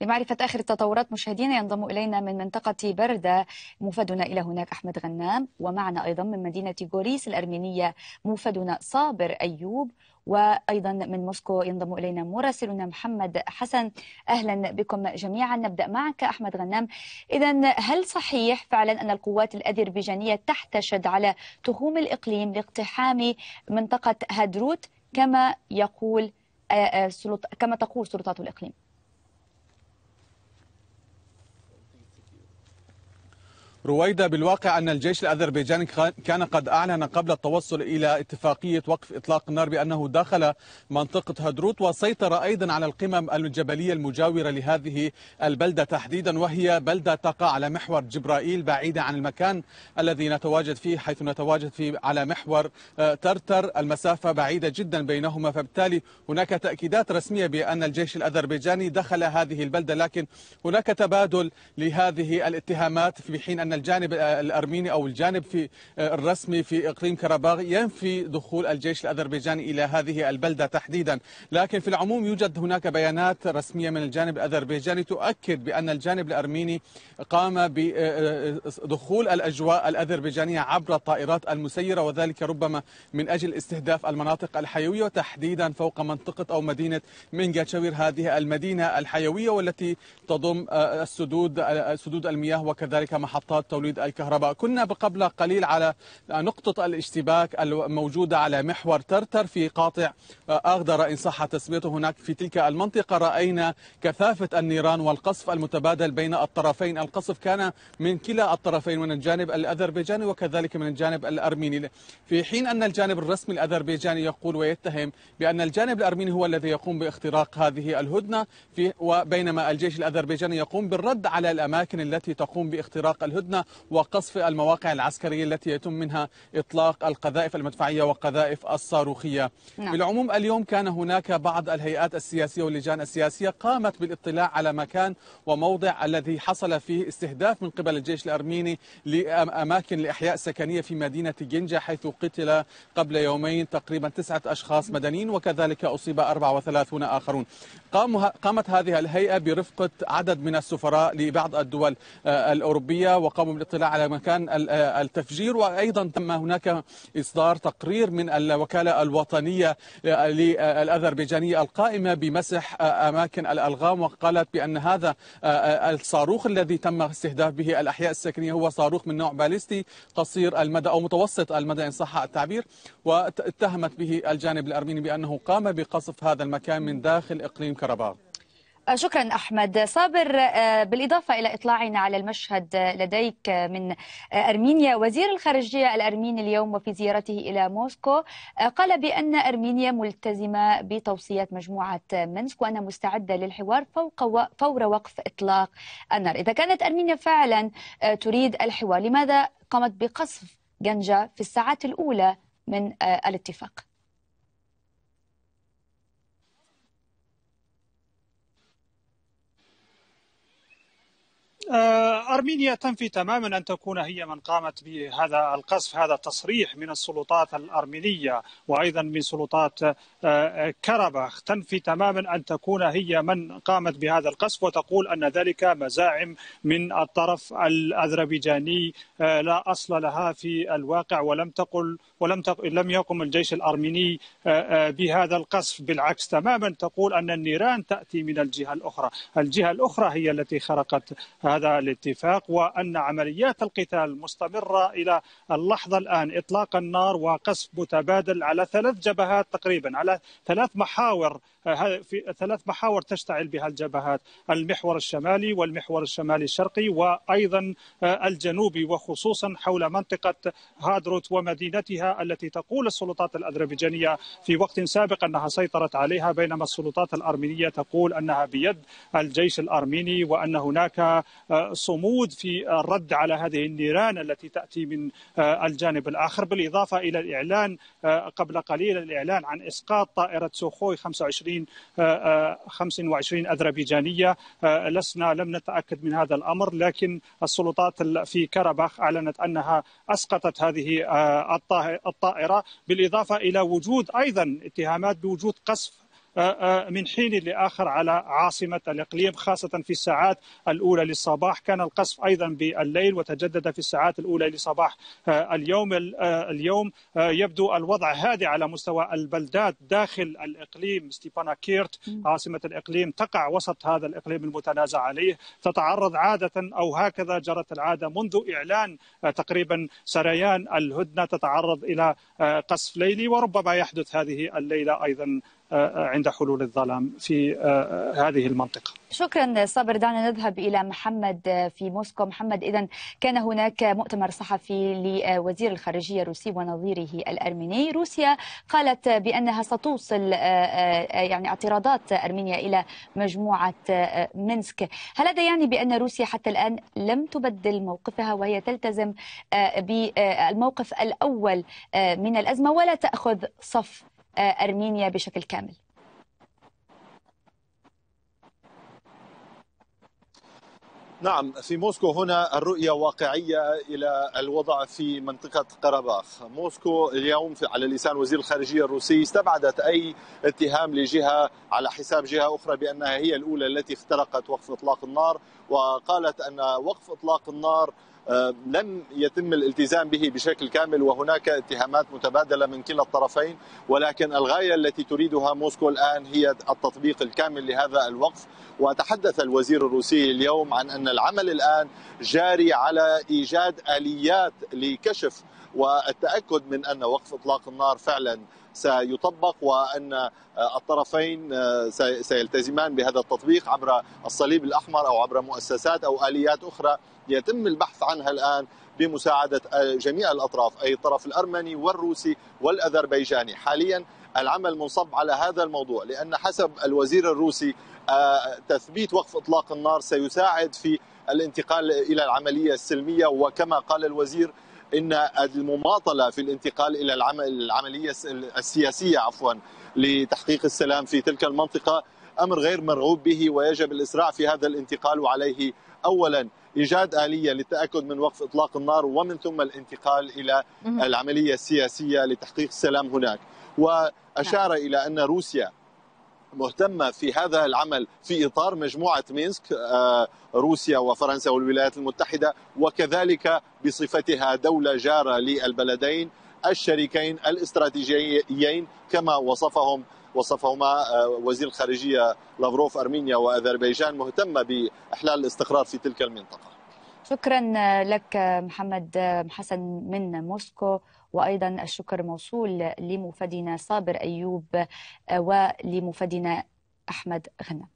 لمعرفة آخر التطورات مشاهدينا ينضم إلينا من منطقة بردة موفدنا إلى هناك أحمد غنام ومعنا أيضا من مدينة غوريس الأرمينية موفدنا صابر أيوب وأيضا من موسكو ينضم إلينا مراسلنا محمد حسن أهلا بكم جميعا نبدأ معك أحمد غنام إذا هل صحيح فعلا أن القوات الأذربيجانية تحتشد على تهوم الإقليم لاقتحام منطقة هدروت كما يقول آه، آه، كما تقول سلطات الإقليم رويدا بالواقع أن الجيش الأذربيجاني كان قد أعلن قبل التوصل إلى اتفاقية وقف إطلاق النار بأنه دخل منطقة هدروت وسيطر أيضا على القمم الجبلية المجاورة لهذه البلدة تحديدا وهي بلدة تقع على محور جبرائيل بعيدة عن المكان الذي نتواجد فيه حيث نتواجد فيه على محور آه، ترتر المسافة بعيدة جدا بينهما فبالتالي هناك تأكيدات رسمية بأن الجيش الأذربيجاني دخل هذه البلدة لكن هناك تبادل لهذه الاتهامات في حين أن الجانب آه، الارميني او الجانب في آه، الرسمي في اقليم كرباغ ينفي دخول الجيش الاذربيجاني الى هذه البلده تحديدا، لكن في العموم يوجد هناك بيانات رسميه من الجانب الاذربيجاني تؤكد بان الجانب الارميني قام بدخول آه، الاجواء الاذربيجانيه عبر الطائرات المسيره وذلك ربما من اجل استهداف المناطق الحيويه وتحديدا فوق منطقه او مدينه منجاتشاوير هذه المدينه الحيويه والتي تضم السدود سدود المياه وكذلك محطات توليد الكهرباء كنا قبل قليل على نقطة الاشتباك الموجودة على محور ترتر في قاطع آه، أغدر إن صح تسميته هناك في تلك المنطقة رأينا كثافة النيران والقصف المتبادل بين الطرفين القصف كان من كلا الطرفين من الجانب الأذربيجاني وكذلك من الجانب الأرميني في حين أن الجانب الرسمي الأذربيجاني يقول ويتهم بأن الجانب الأرميني هو الذي يقوم باختراق هذه الهدنة في وبينما الجيش الأذربيجاني يقوم بالرد على الأماكن التي تقوم باختراق الهدنة الهدنة وقصف المواقع العسكرية التي يتم منها إطلاق القذائف المدفعية والقذائف الصاروخية نعم. بالعموم اليوم كان هناك بعض الهيئات السياسية واللجان السياسية قامت بالاطلاع على مكان وموضع الذي حصل فيه استهداف من قبل الجيش الأرميني لأماكن لإحياء سكنية في مدينة جنجا حيث قتل قبل يومين تقريبا تسعة أشخاص مدنيين وكذلك أصيب 34 آخرون قامت هذه الهيئة برفقة عدد من السفراء لبعض الدول آه، الأوروبية وقام قاموا بالاطلاع على مكان آه، التفجير وايضا تم هناك اصدار تقرير من الوكاله الوطنيه الاذربيجانيه آه، القائمه بمسح آه، اماكن الالغام وقالت بان هذا الصاروخ الذي تم استهداف به الاحياء السكنيه هو صاروخ من نوع باليستي قصير المدى او متوسط المدى ان صح التعبير واتهمت به الجانب الارميني بانه قام بقصف هذا المكان من داخل اقليم كرباغ شكرا أحمد صابر آه، بالإضافة إلى إطلاعنا على المشهد آه، لديك آه، من أرمينيا وزير الخارجية الأرميني اليوم وفي زيارته إلى موسكو قال بأن أرمينيا ملتزمة بتوصيات مجموعة منسك وأنها مستعدة للحوار فوق فور وقف إطلاق النار إذا كانت أرمينيا فعلا تريد الحوار لماذا قامت بقصف جنجا في الساعات الأولى من الاتفاق آه، أرمينيا تنفي تماما أن تكون هي من قامت بهذا القصف هذا تصريح من السلطات الأرمينية وأيضا من سلطات آه، كرباخ تنفي تماما أن تكون هي من قامت بهذا القصف وتقول أن ذلك مزاعم من الطرف الأذربيجاني آه، لا أصل لها في الواقع ولم تقل ولم تق... لم يقم الجيش الأرميني بهذا القصف بالعكس تماما تقول أن النيران تأتي من الجهة الأخرى الجهة الأخرى هي التي خرقت هذا الاتفاق وأن عمليات القتال مستمرة إلى اللحظة الآن إطلاق النار وقصف متبادل على ثلاث جبهات تقريبا على ثلاث محاور في ثلاث محاور تشتعل بها الجبهات المحور الشمالي والمحور الشمالي الشرقي وأيضا آه، الجنوبي وخصوصا حول منطقة هادروت ومدينتها التي تقول السلطات الأذربيجانية في وقت سابق أنها سيطرت عليها بينما السلطات الأرمينية تقول أنها بيد الجيش الأرميني وأن هناك آه، صمود في الرد على هذه النيران التي تأتي من آه، الجانب الآخر بالإضافة إلى الإعلان قبل قليل الإعلان عن إسقاط طائرة سوخوي 25 20 25 آه، آه، اذربيجانيه آه، لسنا لم نتاكد من هذا الامر لكن السلطات في كرباخ اعلنت انها اسقطت هذه الطائره بالاضافه الى وجود ايضا اتهامات بوجود قصف آه، آه، من حين لاخر على عاصمه الاقليم خاصه في الساعات الاولى للصباح كان القصف ايضا بالليل وتجدد في الساعات الاولى لصباح آه، اليوم اليوم يبدو الوضع هادئ على مستوى البلدات داخل الاقليم ستيباناكيرت عاصمه الاقليم تقع وسط هذا الاقليم المتنازع عليه تتعرض عاده او هكذا جرت العاده منذ اعلان تقريبا سريان الهدنه تتعرض الى قصف ليلي وربما يحدث هذه الليله ايضا آه، آه، عند حلول الظلام في آه، هذه المنطقه. شكرا صابر دعنا نذهب الى محمد في موسكو، محمد اذا كان هناك مؤتمر صحفي لوزير الخارجيه الروسي ونظيره الارميني، روسيا قالت بانها ستوصل يعني اعتراضات ارمينيا الى مجموعه منسك، هل هذا يعني بان روسيا حتى الان لم تبدل موقفها وهي تلتزم بالموقف الاول من الازمه ولا تاخذ صف آه، أرمينيا بشكل كامل نعم في موسكو هنا الرؤية واقعية إلى الوضع في منطقة قرباخ موسكو اليوم على لسان وزير الخارجية الروسي استبعدت أي اتهام لجهة على حساب جهة أخرى بأنها هي الأولى التي اخترقت وقف إطلاق النار وقالت أن وقف إطلاق النار آه، لم يتم الالتزام به بشكل كامل وهناك اتهامات متبادله من كلا الطرفين ولكن الغايه التي تريدها موسكو الان هي التطبيق الكامل لهذا الوقف وتحدث الوزير الروسي اليوم عن ان ان العمل الان جاري على ايجاد اليات لكشف والتاكد من ان وقف اطلاق النار فعلا سيطبق وان الطرفين سيلتزمان بهذا التطبيق عبر الصليب الاحمر او عبر مؤسسات او اليات اخرى يتم البحث عنها الان بمساعده جميع الاطراف اي الطرف الارمني والروسي والاذربيجاني حاليا العمل منصب على هذا الموضوع لان حسب الوزير الروسي آه، تثبيت وقف اطلاق النار سيساعد في الانتقال الى العمليه السلميه وكما قال الوزير ان المماطله في الانتقال الى العمل العمليه السياسيه عفوا لتحقيق السلام في تلك المنطقه امر غير مرغوب به ويجب الاسراع في هذا الانتقال وعليه اولا ايجاد اليه للتاكد من وقف اطلاق النار ومن ثم الانتقال الى العمليه السياسيه لتحقيق السلام هناك واشار نعم. الى ان روسيا مهتمة في هذا العمل في إطار مجموعة مينسك آه، روسيا وفرنسا والولايات المتحدة وكذلك بصفتها دولة جارة للبلدين الشريكين الاستراتيجيين كما وصفهم وصفهما آه، وزير الخارجية لافروف أرمينيا وأذربيجان مهتمة بإحلال الاستقرار في تلك المنطقة شكرا لك محمد حسن من موسكو وايضا الشكر موصول لمفدنا صابر ايوب ولمفدنا احمد غنم